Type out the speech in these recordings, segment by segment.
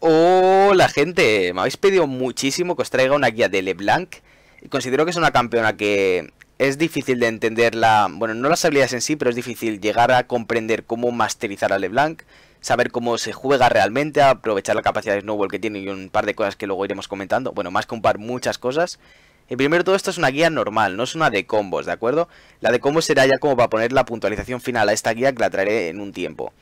Hola gente, me habéis pedido muchísimo que os traiga una guía de LeBlanc. Considero que es una campeona que es difícil de entenderla, bueno, no las habilidades en sí, pero es difícil llegar a comprender cómo masterizar a LeBlanc, saber cómo se juega realmente, aprovechar la capacidad de snowball que tiene y un par de cosas que luego iremos comentando, bueno, más que un par, muchas cosas. Y primero todo esto es una guía normal, no es una de combos, ¿de acuerdo? La de combos será ya como para poner la puntualización final a esta guía que la traeré en un tiempo.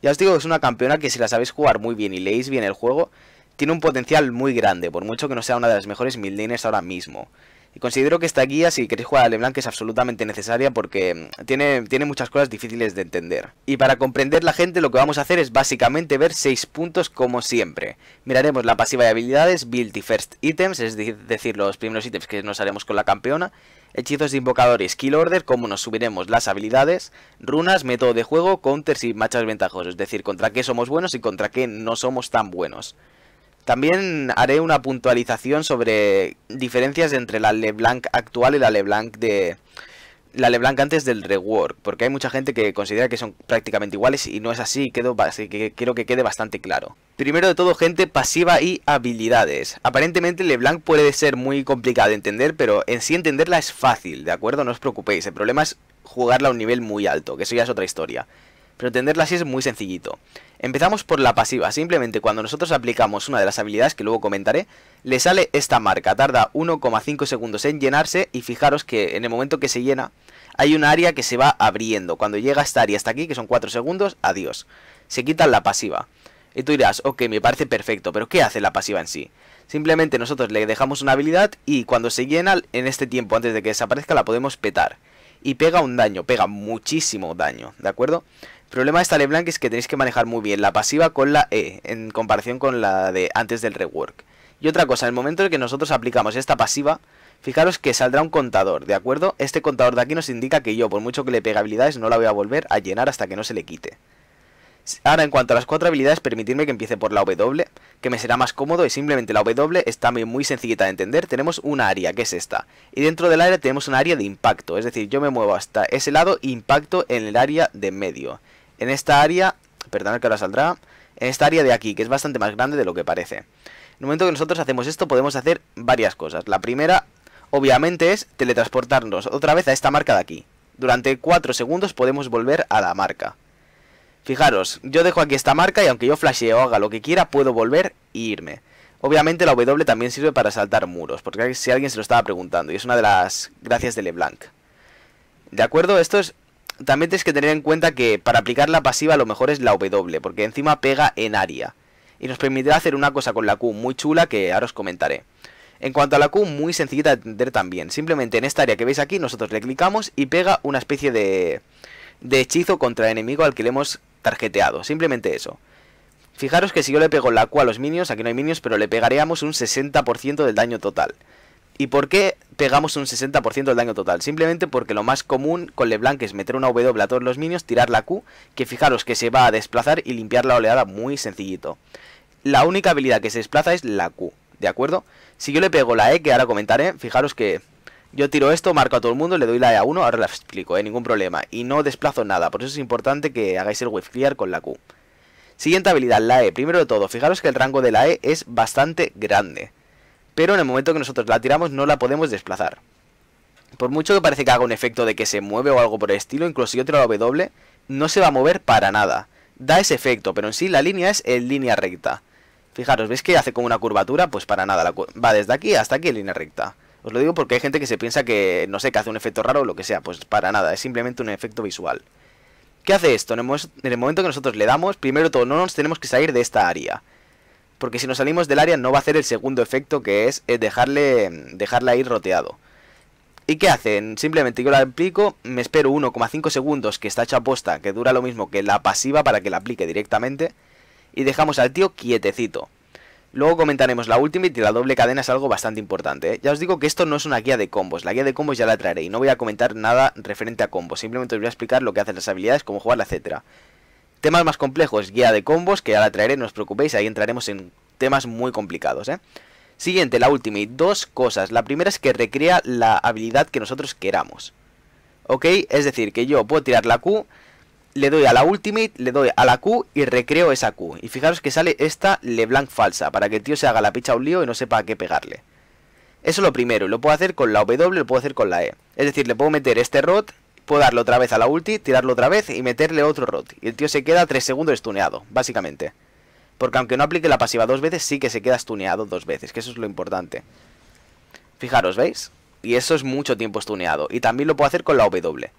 Ya os digo que es una campeona que si la sabéis jugar muy bien y leéis bien el juego, tiene un potencial muy grande, por mucho que no sea una de las mejores mil ahora mismo. Y considero que esta guía, si queréis jugar a LeBlanc, es absolutamente necesaria porque mm, tiene, tiene muchas cosas difíciles de entender. Y para comprender la gente, lo que vamos a hacer es básicamente ver 6 puntos como siempre. Miraremos la pasiva de habilidades, build y first items, es decir, los primeros ítems que nos haremos con la campeona, hechizos de invocadores, y skill order, cómo nos subiremos las habilidades, runas, método de juego, counters y machas ventajosos, es decir, contra qué somos buenos y contra qué no somos tan buenos. También haré una puntualización sobre diferencias entre la LeBlanc actual y la LeBlanc de... La LeBlanc antes del rework, porque hay mucha gente que considera que son prácticamente iguales y no es así, que quiero que quede bastante claro. Primero de todo, gente, pasiva y habilidades. Aparentemente LeBlanc puede ser muy complicado de entender, pero en sí entenderla es fácil, ¿de acuerdo? No os preocupéis, el problema es jugarla a un nivel muy alto, que eso ya es otra historia pero entenderla así es muy sencillito. Empezamos por la pasiva, simplemente cuando nosotros aplicamos una de las habilidades que luego comentaré, le sale esta marca, tarda 1,5 segundos en llenarse y fijaros que en el momento que se llena hay un área que se va abriendo, cuando llega esta área hasta aquí, que son 4 segundos, adiós, se quita la pasiva. Y tú dirás, ok, me parece perfecto, pero ¿qué hace la pasiva en sí? Simplemente nosotros le dejamos una habilidad y cuando se llena en este tiempo antes de que desaparezca la podemos petar. Y pega un daño, pega muchísimo daño, ¿de acuerdo? El problema de esta LeBlanc es que tenéis que manejar muy bien la pasiva con la E, en comparación con la de antes del rework. Y otra cosa, en el momento en que nosotros aplicamos esta pasiva, fijaros que saldrá un contador, ¿de acuerdo? Este contador de aquí nos indica que yo, por mucho que le pegue habilidades, no la voy a volver a llenar hasta que no se le quite. Ahora, en cuanto a las cuatro habilidades, permitidme que empiece por la W, que me será más cómodo y simplemente la W está muy, muy sencillita de entender. Tenemos un área, que es esta, y dentro del área tenemos un área de impacto, es decir, yo me muevo hasta ese lado impacto en el área de medio en esta área, perdón que ahora saldrá, en esta área de aquí, que es bastante más grande de lo que parece. En el momento que nosotros hacemos esto, podemos hacer varias cosas. La primera, obviamente, es teletransportarnos otra vez a esta marca de aquí. Durante 4 segundos podemos volver a la marca. Fijaros, yo dejo aquí esta marca y aunque yo flasheo o haga lo que quiera, puedo volver e irme. Obviamente la W también sirve para saltar muros, porque si alguien se lo estaba preguntando, y es una de las gracias de LeBlanc. ¿De acuerdo? Esto es también tienes que tener en cuenta que para aplicar la pasiva lo mejor es la W, porque encima pega en área. Y nos permitirá hacer una cosa con la Q muy chula que ahora os comentaré. En cuanto a la Q, muy sencillita de entender también. Simplemente en esta área que veis aquí, nosotros le clicamos y pega una especie de, de hechizo contra el enemigo al que le hemos tarjeteado. Simplemente eso. Fijaros que si yo le pego la Q a los minions, aquí no hay minions, pero le pegaríamos un 60% del daño total. ¿Y por qué pegamos un 60% del daño total? Simplemente porque lo más común con LeBlanc es meter una W a todos los minions, tirar la Q, que fijaros que se va a desplazar y limpiar la oleada muy sencillito. La única habilidad que se desplaza es la Q, ¿de acuerdo? Si yo le pego la E, que ahora comentaré, fijaros que yo tiro esto, marco a todo el mundo, le doy la E a uno, ahora la explico, ¿eh? ningún problema. Y no desplazo nada, por eso es importante que hagáis el wave clear con la Q. Siguiente habilidad, la E. Primero de todo, fijaros que el rango de la E es bastante grande pero en el momento que nosotros la tiramos no la podemos desplazar. Por mucho que parece que haga un efecto de que se mueve o algo por el estilo, incluso si yo tiro la W, no se va a mover para nada. Da ese efecto, pero en sí la línea es en línea recta. Fijaros, ¿veis que hace como una curvatura? Pues para nada, va desde aquí hasta aquí en línea recta. Os lo digo porque hay gente que se piensa que, no sé, que hace un efecto raro o lo que sea. Pues para nada, es simplemente un efecto visual. ¿Qué hace esto? En el, momento que nosotros le damos, primero todo, no nos tenemos que salir de esta área. Porque si nos salimos del área no va a hacer el segundo efecto que es eh, dejarle, dejarla ir roteado. ¿Y qué hacen? Simplemente yo la aplico, me espero 1,5 segundos que está hecha posta, que dura lo mismo que la pasiva para que la aplique directamente. Y dejamos al tío quietecito. Luego comentaremos la última y la doble cadena es algo bastante importante. ¿eh? Ya os digo que esto no es una guía de combos, la guía de combos ya la traeré y no voy a comentar nada referente a combos, simplemente os voy a explicar lo que hacen las habilidades, cómo jugarla, etcétera. Temas más complejos, guía de combos, que ya la traeré, no os preocupéis, ahí entraremos en temas muy complicados, ¿eh? Siguiente, la ultimate, dos cosas. La primera es que recrea la habilidad que nosotros queramos. ¿Ok? Es decir, que yo puedo tirar la Q, le doy a la ultimate, le doy a la Q y recreo esa Q. Y fijaros que sale esta LeBlanc falsa, para que el tío se haga la picha un lío y no sepa a qué pegarle. Eso es lo primero, lo puedo hacer con la W, lo puedo hacer con la E. Es decir, le puedo meter este rot puedo darle otra vez a la ulti, tirarlo otra vez y meterle otro rot. Y el tío se queda 3 segundos estuneado básicamente. Porque aunque no aplique la pasiva dos veces, sí que se queda estuneado dos veces, que eso es lo importante. Fijaros, ¿veis? Y eso es mucho tiempo estuneado Y también lo puedo hacer con la W.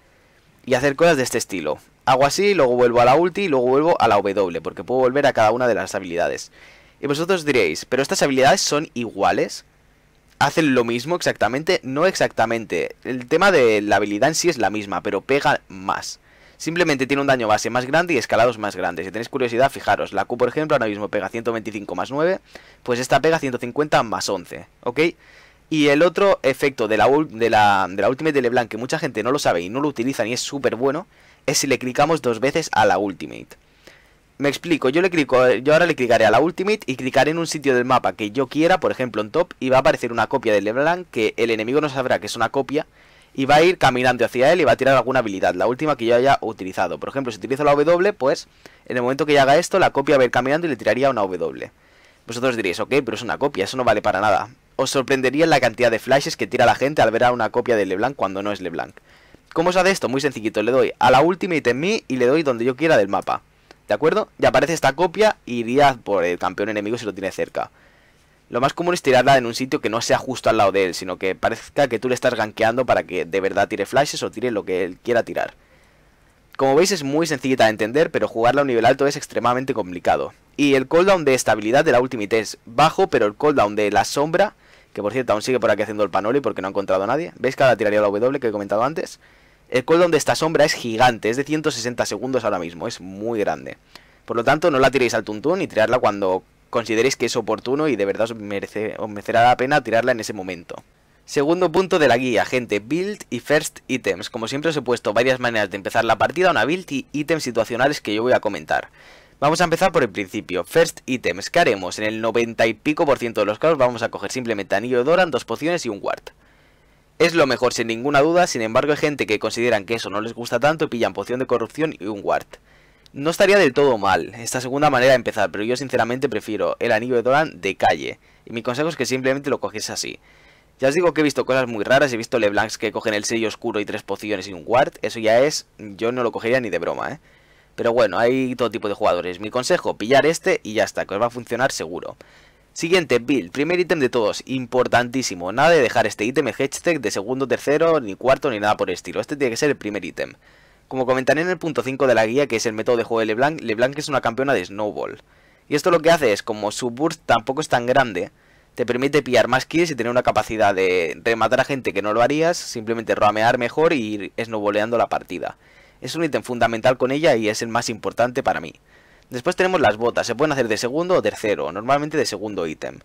Y hacer cosas de este estilo. Hago así, luego vuelvo a la ulti y luego vuelvo a la W, porque puedo volver a cada una de las habilidades. Y vosotros diréis, ¿pero estas habilidades son iguales? hacen lo mismo exactamente, no exactamente. El tema de la habilidad en sí es la misma, pero pega más. Simplemente tiene un daño base más grande y escalados más grandes. Si tenéis curiosidad, fijaros, la Q por ejemplo ahora mismo pega 125 más 9, pues esta pega 150 más 11, ¿ok? Y el otro efecto de la, de la, de la Ultimate de LeBlanc, que mucha gente no lo sabe y no lo utiliza ni es súper bueno, es si le clicamos dos veces a la Ultimate. Me explico, yo le clico, eh, yo ahora le clicaré a la Ultimate y clicaré en un sitio del mapa que yo quiera, por ejemplo en top, y va a aparecer una copia de LeBlanc que el enemigo no sabrá que es una copia y va a ir caminando hacia él y va a tirar alguna habilidad, la última que yo haya utilizado. Por ejemplo, si utilizo la W, pues en el momento que ya haga esto, la copia va a ir caminando y le tiraría una W. Vosotros diréis, ok, pero es una copia, eso no vale para nada. Os sorprendería la cantidad de flashes que tira la gente al ver a una copia de LeBlanc cuando no es LeBlanc. ¿Cómo se hace esto? Muy sencillito, le doy a la Ultimate en mí y le doy donde yo quiera del mapa. ¿De acuerdo? Ya aparece esta copia y iría por el campeón enemigo si lo tiene cerca. Lo más común es tirarla en un sitio que no sea justo al lado de él, sino que parezca que tú le estás gankeando para que de verdad tire flashes o tire lo que él quiera tirar. Como veis es muy sencillita de entender, pero jugarla a un nivel alto es extremadamente complicado. Y el cooldown de estabilidad de la ultimate es bajo, pero el cooldown de la sombra, que por cierto aún sigue por aquí haciendo el panoli porque no ha encontrado a nadie. ¿Veis que ahora tiraría la W que he comentado antes? El cooldown de esta sombra es gigante, es de 160 segundos ahora mismo, es muy grande. Por lo tanto, no la tiréis al tuntún y tirarla cuando consideréis que es oportuno y de verdad os, merecerá la pena tirarla en ese momento. Segundo punto de la guía, gente, build y first items. Como siempre os he puesto varias maneras de empezar la partida, una build y ítems situacionales que yo voy a comentar. Vamos a empezar por el principio, first items, ¿qué haremos? En el 90 y pico por ciento de los casos vamos a coger simplemente anillo de Doran, dos pociones y un ward. Es lo mejor sin ninguna duda, sin embargo hay gente que consideran que eso no les gusta tanto y pillan poción de corrupción y un ward. No estaría del todo mal esta segunda manera de empezar, pero yo sinceramente prefiero el anillo de Doran de calle. Y mi consejo es que simplemente lo coges así. Ya os digo que he visto cosas muy raras, he visto Leblancs que cogen el sello oscuro y tres pociones y un ward, eso ya es, yo no lo cogería ni de broma, ¿eh? Pero bueno, hay todo tipo de jugadores. Mi consejo, pillar este y ya está, que os va a funcionar seguro. Siguiente build, primer ítem de todos, importantísimo, nada de dejar este ítem hashtag de segundo, tercero, ni cuarto, ni nada por estilo, este tiene que ser el primer ítem. Como comentaré en el punto 5 de la guía, que es el método de juego de LeBlanc, LeBlanc es una campeona de Snowball. Y esto lo que hace es, como su burst tampoco es tan grande, te permite pillar más kills y tener una capacidad de rematar a gente que no lo harías, simplemente ramear mejor y ir snowboleando la partida. Es un ítem fundamental con ella y es el más importante para mí. Después tenemos las botas, se pueden hacer de segundo o tercero, normalmente de segundo ítem.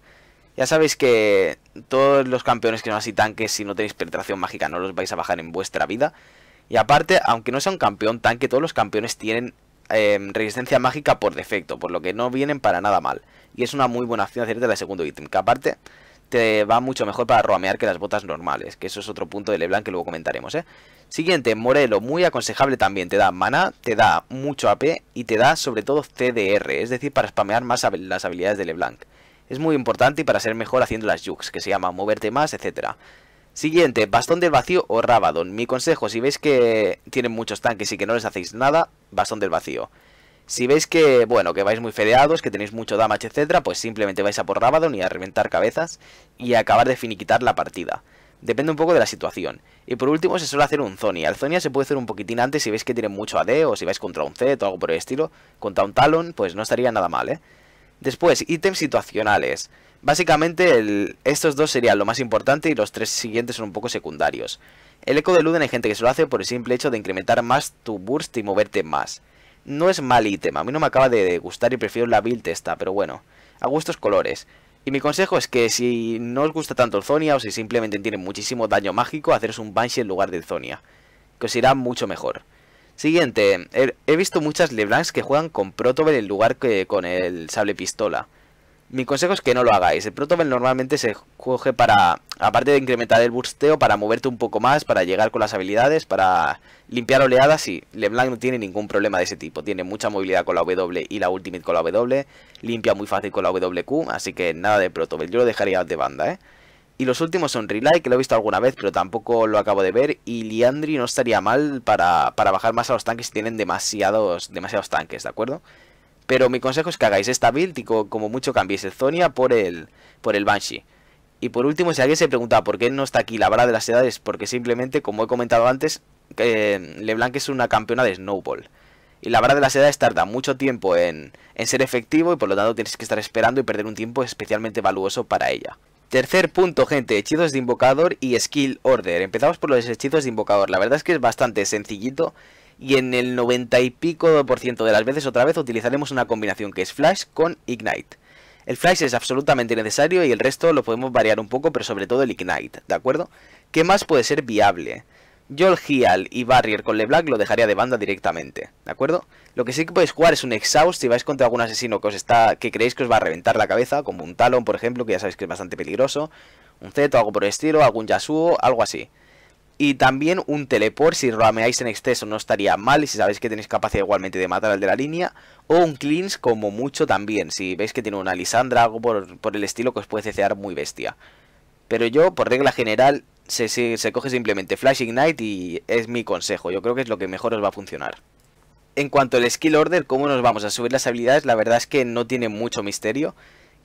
Ya sabéis que todos los campeones que son así tanques, si no tenéis penetración mágica, no los vais a bajar en vuestra vida. Y aparte, aunque no sea un campeón tanque, todos los campeones tienen em, resistencia mágica por defecto, por lo que no vienen para nada mal. Y es una muy buena opción hacerte de segundo ítem, que aparte te va mucho mejor para roamear que las botas normales, que eso es otro punto de Leblanc que luego comentaremos, ¿eh? Siguiente, Morelo, muy aconsejable también. Te da mana, te da mucho AP y te da sobre todo CDR, es decir, para spamear más las habilidades de LeBlanc. Es muy importante y para ser mejor haciendo las jukes, que se llama moverte más, etcétera. Siguiente, Bastón del Vacío o Rabadon. Mi consejo, si veis que tienen muchos tanques y que no les hacéis nada, Bastón del Vacío. Si veis que, bueno, que vais muy fedeados, que tenéis mucho damage, etcétera, pues simplemente vais a por Rabadon y a reventar cabezas y a acabar de finiquitar la partida. Depende un poco de la situación. Y por último se suele hacer un Zonia. El Zonia se puede hacer un poquitín antes si veis que tiene mucho AD o si vais contra un Z o algo por el estilo. Contra un Talon, pues no estaría nada mal, ¿eh? Después, ítems situacionales. Básicamente estos dos serían lo más importante y los tres siguientes son un poco secundarios. El eco de Luden hay gente que se lo hace por el simple hecho de incrementar más tu burst y moverte más. No es mal ítem, a mí no me acaba de gustar y prefiero la build esta, pero bueno. A gustos colores. Y mi consejo es que si no os gusta tanto el Zonia o si simplemente tiene muchísimo daño mágico, haceros un Banshee en lugar del Zonia, que os irá mucho mejor. Siguiente, he, visto muchas Leblancs que juegan con Protobel en lugar que con el sable pistola. Mi consejo es que no lo hagáis. El protobel normalmente se coge para, aparte de incrementar el busteo, para moverte un poco más, para llegar con las habilidades, para limpiar oleadas y LeBlanc no tiene ningún problema de ese tipo. Tiene mucha movilidad con la W y la Ultimate con la W, limpia muy fácil con la WQ, así que nada de protobel. Yo lo dejaría de banda, ¿eh? Y los últimos son Relay, que lo he visto alguna vez, pero tampoco lo acabo de ver. Y Liandry no estaría mal para, para bajar más a los tanques si tienen demasiados, demasiados tanques, ¿de acuerdo? Pero mi consejo es que hagáis esta build y como mucho cambiéis el Zonia por el, por el Banshee. Y por último, si alguien se pregunta por qué no está aquí la vara de las edades, porque simplemente, como he comentado antes, eh, LeBlanc es una campeona de Snowball. Y la vara de las edades tarda mucho tiempo en, en ser efectivo y por lo tanto tienes que estar esperando y perder un tiempo especialmente valuoso para ella. Tercer punto, gente, hechizos de invocador y skill order. Empezamos por los hechizos de invocador. La verdad es que es bastante sencillito y en el 90 y pico por ciento de las veces otra vez utilizaremos una combinación que es Flash con Ignite. El Flash es absolutamente necesario y el resto lo podemos variar un poco, pero sobre todo el Ignite, ¿de acuerdo? ¿Qué más puede ser viable? Yo el Heal y Barrier con LeBlanc lo dejaría de banda directamente, ¿de acuerdo? Lo que sí que podéis jugar es un Exhaust si vais contra algún asesino que os está que creéis que os va a reventar la cabeza, como un Talon, por ejemplo, que ya sabéis que es bastante peligroso, un Zeto, algo por el estilo, algún Yasuo, algo así. Y también un teleport, si rameáis en exceso no estaría mal, y si sabéis que tenéis capacidad igualmente de matar al de la línea. O un Cleans, como mucho también, si veis que tiene una Lisandra, algo por, por el estilo que os puede cecear muy bestia. Pero yo, por regla general, se, se, coge simplemente Flash Ignite y es mi consejo. Yo creo que es lo que mejor os va a funcionar. En cuanto al skill order, cómo nos vamos a subir las habilidades, la verdad es que no tiene mucho misterio.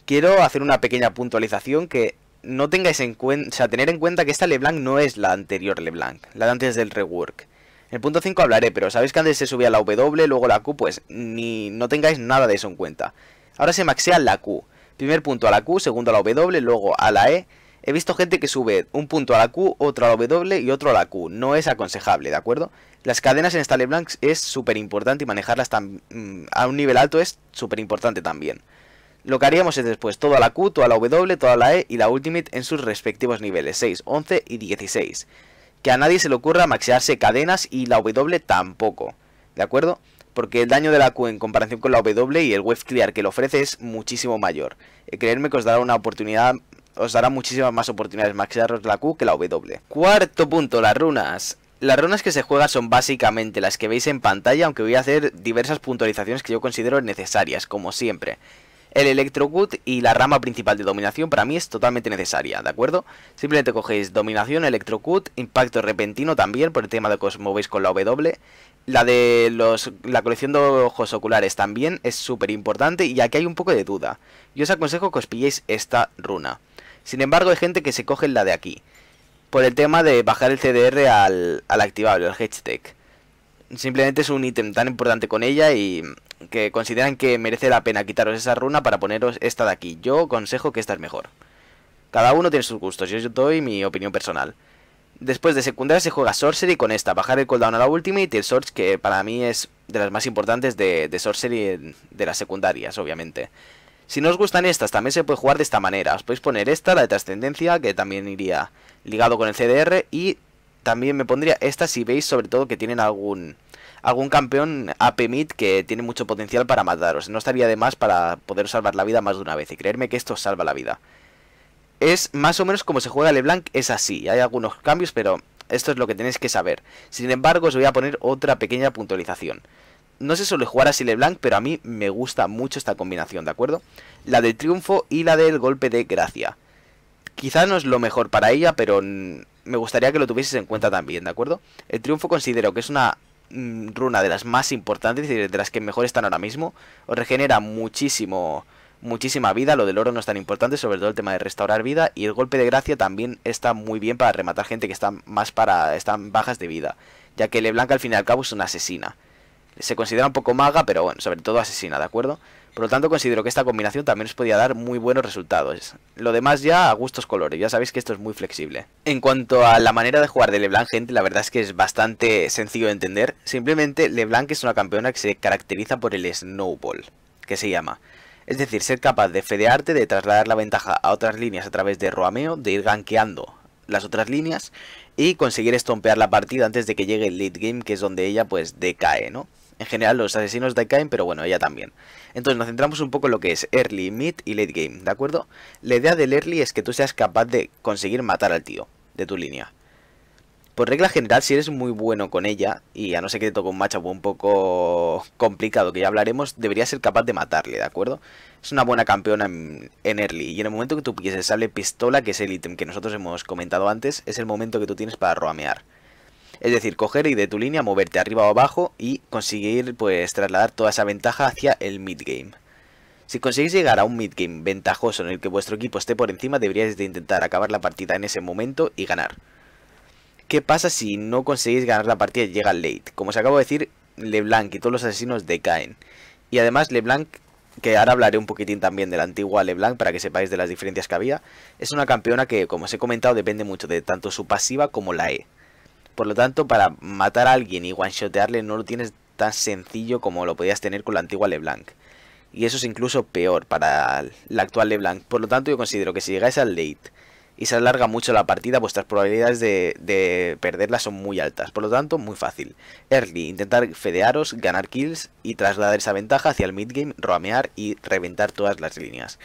Quiero hacer una pequeña puntualización que no tengáis en cuenta, o sea, tener en cuenta que esta LeBlanc no es la anterior LeBlanc, la de antes del rework. En el punto 5 hablaré, pero sabéis que antes se subía la W, luego la Q, pues ni no tengáis nada de eso en cuenta. Ahora se maxea la Q. Primer punto a la Q, segundo a la W, luego a la E. He visto gente que sube un punto a la Q, otro a la W y otro a la Q. No es aconsejable, ¿de acuerdo? Las cadenas en esta LeBlanc es súper importante y manejarlas mm, a un nivel alto es súper importante también. Lo que haríamos es después toda la Q, toda la W, toda la E y la Ultimate en sus respectivos niveles 6, 11 y 16. Que a nadie se le ocurra maxearse cadenas y la W tampoco, ¿de acuerdo? Porque el daño de la Q en comparación con la W y el wave clear que le ofrece es muchísimo mayor. Eh, creerme que os dará una oportunidad, os dará muchísimas más oportunidades maxearos la Q que la W. Cuarto punto, las runas. Las runas que se juegan son básicamente las que veis en pantalla, aunque voy a hacer diversas puntualizaciones que yo considero necesarias, como siempre. El Electrocut y la rama principal de dominación para mí es totalmente necesaria, ¿de acuerdo? Simplemente cogéis dominación, Electrocut, impacto repentino también por el tema de que os movéis con la W. La de los, la colección de ojos oculares también es súper importante y aquí hay un poco de duda. Yo os aconsejo que os pilléis esta runa. Sin embargo, hay gente que se coge la de aquí. Por el tema de bajar el CDR al, al activable, al Hedge simplemente es un ítem tan importante con ella y que consideran que merece la pena quitaros esa runa para poneros esta de aquí. Yo aconsejo que esta es mejor. Cada uno tiene sus gustos, yo doy mi opinión personal. Después de secundaria se juega Sorcery con esta, bajar el cooldown a la última y el Sorge que para mí es de las más importantes de, de Sorcery de las secundarias, obviamente. Si no os gustan estas, también se puede jugar de esta manera. Os podéis poner esta, la de trascendencia, que también iría ligado con el CDR. Y también me pondría esta si veis sobre todo que tienen algún algún campeón AP Mid que tiene mucho potencial para mataros. No estaría de más para poder salvar la vida más de una vez. Y creerme que esto salva la vida. Es más o menos como se juega LeBlanc, es así. Hay algunos cambios, pero esto es lo que tenéis que saber. Sin embargo, os voy a poner otra pequeña puntualización. No se suele jugar así LeBlanc, pero a mí me gusta mucho esta combinación, ¿de acuerdo? La del triunfo y la del golpe de gracia. Quizá no es lo mejor para ella, pero me gustaría que lo tuvieses en cuenta también, ¿de acuerdo? El triunfo considero que es una Mm, runa de las más importantes, de las que mejor están ahora mismo. regenera muchísimo, muchísima vida. Lo del oro no es tan importante, sobre todo el tema de restaurar vida. Y el golpe de gracia también está muy bien para rematar gente que está más para. están bajas de vida. Ya que blanca al fin y al cabo es una asesina. Se considera un poco maga, pero bueno, sobre todo asesina, ¿de acuerdo? Por lo tanto, considero que esta combinación también os podía dar muy buenos resultados. Lo demás ya a gustos colores, ya sabéis que esto es muy flexible. En cuanto a la manera de jugar de LeBlanc, gente, la verdad es que es bastante sencillo de entender. Simplemente LeBlanc es una campeona que se caracteriza por el snowball, que se llama. Es decir, ser capaz de fedearte, de trasladar la ventaja a otras líneas a través de roameo, de ir gankeando las otras líneas y conseguir estompear la partida antes de que llegue el late game, que es donde ella pues decae, ¿no? en general los asesinos de Kain, pero bueno, ella también. Entonces nos centramos un poco en lo que es early, mid y late game, ¿de acuerdo? La idea del early es que tú seas capaz de conseguir matar al tío de tu línea. Por regla general, si eres muy bueno con ella, y a no ser que te toque un matchup un poco complicado, que ya hablaremos, deberías ser capaz de matarle, ¿de acuerdo? Es una buena campeona en, early, y en el momento que tú el sale pistola, que es el ítem que nosotros hemos comentado antes, es el momento que tú tienes para roamear. Es decir, coger y de tu línea moverte arriba o abajo y conseguir pues trasladar toda esa ventaja hacia el mid-game. Si conseguís llegar a un mid-game ventajoso en el que vuestro equipo esté por encima, deberíais de intentar acabar la partida en ese momento y ganar. ¿Qué pasa si no conseguís ganar la partida y llega late? Como os acabo de decir, LeBlanc y todos los asesinos decaen. Y además LeBlanc, que ahora hablaré un poquitín también de la antigua LeBlanc para que sepáis de las diferencias que había, es una campeona que, como os he comentado, depende mucho de tanto su pasiva como la E. Por lo tanto, para matar a alguien y one-shotearle no lo tienes tan sencillo como lo podías tener con la antigua LeBlanc. Y eso es incluso peor para la actual LeBlanc. Por lo tanto, yo considero que si llegáis al late y se alarga mucho la partida, vuestras probabilidades de, perderla son muy altas. Por lo tanto, muy fácil. Early, intentar fedearos, ganar kills y trasladar esa ventaja hacia el midgame, roamear y reventar todas las líneas.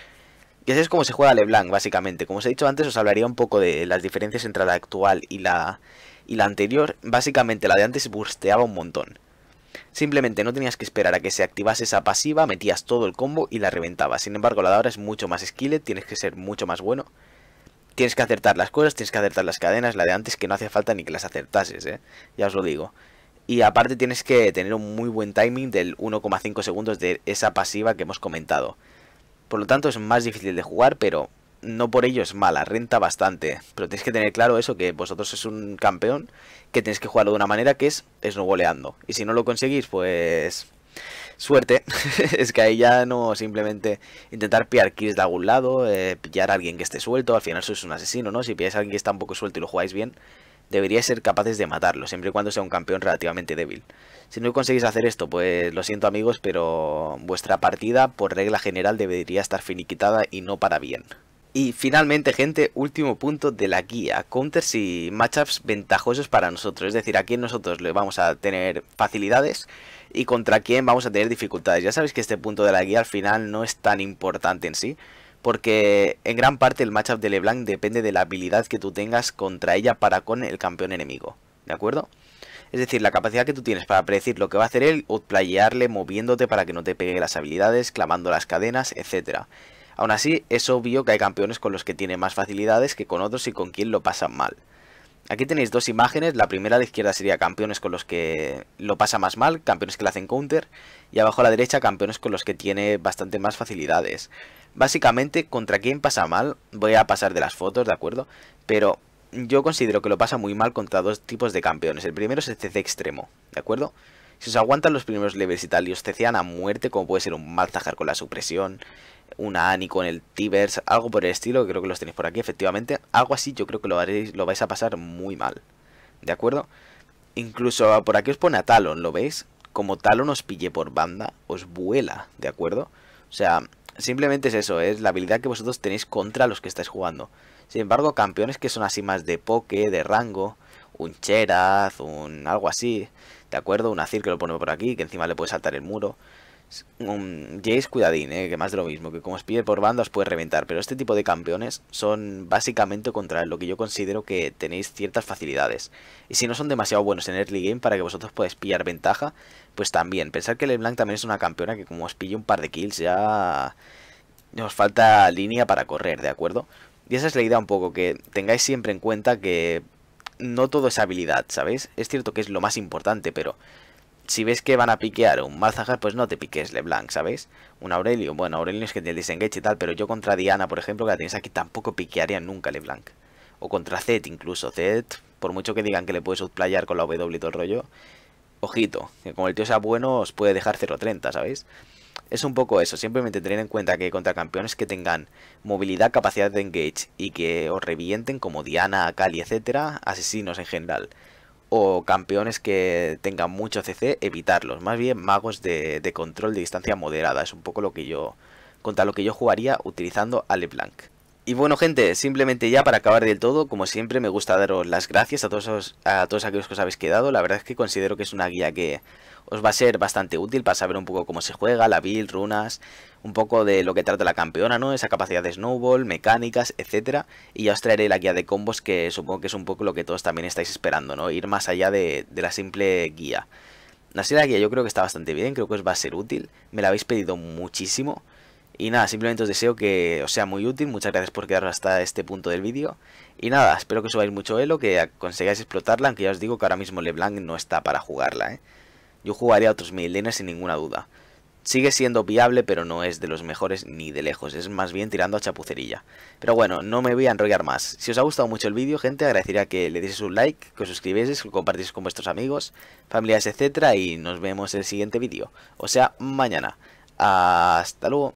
Y así es como se juega LeBlanc, básicamente. Como os he dicho antes, os hablaría un poco de las diferencias entre la actual y la y la anterior, básicamente la de antes, bursteaba un montón. Simplemente no tenías que esperar a que se activase esa pasiva, metías todo el combo y la reventabas. Sin embargo, la de ahora es mucho más skillet, tienes que ser mucho más bueno. Tienes que acertar las cosas, tienes que acertar las cadenas, la de antes que no hacía falta ni que las acertases, ¿eh? ya os lo digo. Y aparte tienes que tener un muy buen timing del 1,5 segundos de esa pasiva que hemos comentado. Por lo tanto es más difícil de jugar, pero no por ello es mala, renta bastante. Pero tenéis que tener claro eso, que vosotros es un campeón, que tenéis que jugarlo de una manera que es goleando. Y si no lo conseguís, pues... Suerte, es que ahí ya no simplemente intentar pillar kills de algún lado, eh, pillar a alguien que esté suelto, al final sois un asesino, ¿no? Si pilláis a alguien que está un poco suelto y lo jugáis bien, deberíais ser capaces de matarlo, siempre y cuando sea un campeón relativamente débil. Si no conseguís hacer esto, pues lo siento amigos, pero vuestra partida por regla general debería estar finiquitada y no para bien. Y finalmente, gente, último punto de la guía, counters y matchups ventajosos para nosotros, es decir, a quién nosotros le vamos a tener facilidades y contra quién vamos a tener dificultades. Ya sabéis que este punto de la guía al final no es tan importante en sí, porque en gran parte el matchup de LeBlanc depende de la habilidad que tú tengas contra ella para con el campeón enemigo, ¿de acuerdo? Es decir, la capacidad que tú tienes para predecir lo que va a hacer él, o playearle moviéndote para que no te pegue las habilidades, clamando las cadenas, etcétera. Aún así, es obvio que hay campeones con los que tiene más facilidades que con otros y con quien lo pasan mal. Aquí tenéis dos imágenes, la primera a la izquierda sería campeones con los que lo pasa más mal, campeones que le hacen counter, y abajo a la derecha campeones con los que tiene bastante más facilidades. Básicamente, contra quién pasa mal, voy a pasar de las fotos, ¿de acuerdo? Pero yo considero que lo pasa muy mal contra dos tipos de campeones. El primero es el CC extremo, ¿de acuerdo? Si os aguantan los primeros levels y tal y os a muerte, como puede ser un Malzahar con la supresión, una Annie con el Tibers, algo por el estilo, creo que los tenéis por aquí, efectivamente. Algo así yo creo que lo, haréis, lo vais a pasar muy mal, ¿de acuerdo? Incluso por aquí os pone a Talon, ¿lo veis? Como Talon os pille por banda, os vuela, ¿de acuerdo? O sea, simplemente es eso, es la habilidad que vosotros tenéis contra los que estáis jugando. Sin embargo, campeones que son así más de poke, de rango, un Cheraz, un algo así, ¿de acuerdo? Un Azir que lo pone por aquí, que encima le puede saltar el muro. Jace cuidadín, eh, que más de lo mismo, que como os pide por bandas puede reventar, pero este tipo de campeones son básicamente contra lo que yo considero que tenéis ciertas facilidades. Y si no son demasiado buenos en early game para que vosotros podáis pillar ventaja, pues también. pensar que LeBlanc también es una campeona que como os pille un par de kills ya Nos falta línea para correr, ¿de acuerdo? Y esa es la idea un poco, que tengáis siempre en cuenta que no todo es habilidad, ¿sabéis? Es cierto que es lo más importante, pero si ves que van a piquear un Malzahar, pues no te piques LeBlanc, ¿sabes? Un Aurelio, bueno, Aurelio es que tiene el disengage y tal, pero yo contra Diana, por ejemplo, que la tienes aquí, tampoco piquearía nunca LeBlanc. O contra Zed incluso, Zed, por mucho que digan que le puedes outplayar con la W y todo el rollo, ojito, que como el tío sea bueno, os puede dejar 0.30, ¿sabéis? Es un poco eso, simplemente tener en cuenta que contra campeones que tengan movilidad, capacidad de engage y que os revienten como Diana, Akali, etcétera, asesinos en general o campeones que tengan mucho CC, evitarlos. Más bien magos de, control de distancia moderada. Es un poco lo que yo. contra lo que yo jugaría utilizando a LeBlanc. Y bueno, gente, simplemente ya para acabar del todo, como siempre, me gusta daros las gracias a todos, a todos aquellos que os habéis quedado. La verdad es que considero que es una guía que os va a ser bastante útil para saber un poco cómo se juega, la build, runas, un poco de lo que trata la campeona, ¿no? Esa capacidad de snowball, mecánicas, etcétera. Y ya os traeré la guía de combos que supongo que es un poco lo que todos también estáis esperando, ¿no? Ir más allá de, la simple guía. Así la guía yo creo que está bastante bien, creo que os va a ser útil. Me la habéis pedido muchísimo. Y nada, simplemente os deseo que os sea muy útil. Muchas gracias por quedaros hasta este punto del vídeo. Y nada, espero que subáis mucho Elo, que consigáis explotarla, aunque ya os digo que ahora mismo LeBlanc no está para jugarla, ¿eh? Yo jugaría a otros midlaners sin ninguna duda. Sigue siendo viable, pero no es de los mejores ni de lejos, es más bien tirando a chapucerilla. Pero bueno, no me voy a enrollar más. Si os ha gustado mucho el vídeo, gente, agradecería que le diese un like, que os suscribieseis, que lo compartís con vuestros amigos, familias, etcétera, y nos vemos en el siguiente vídeo, o sea, mañana. Hasta luego.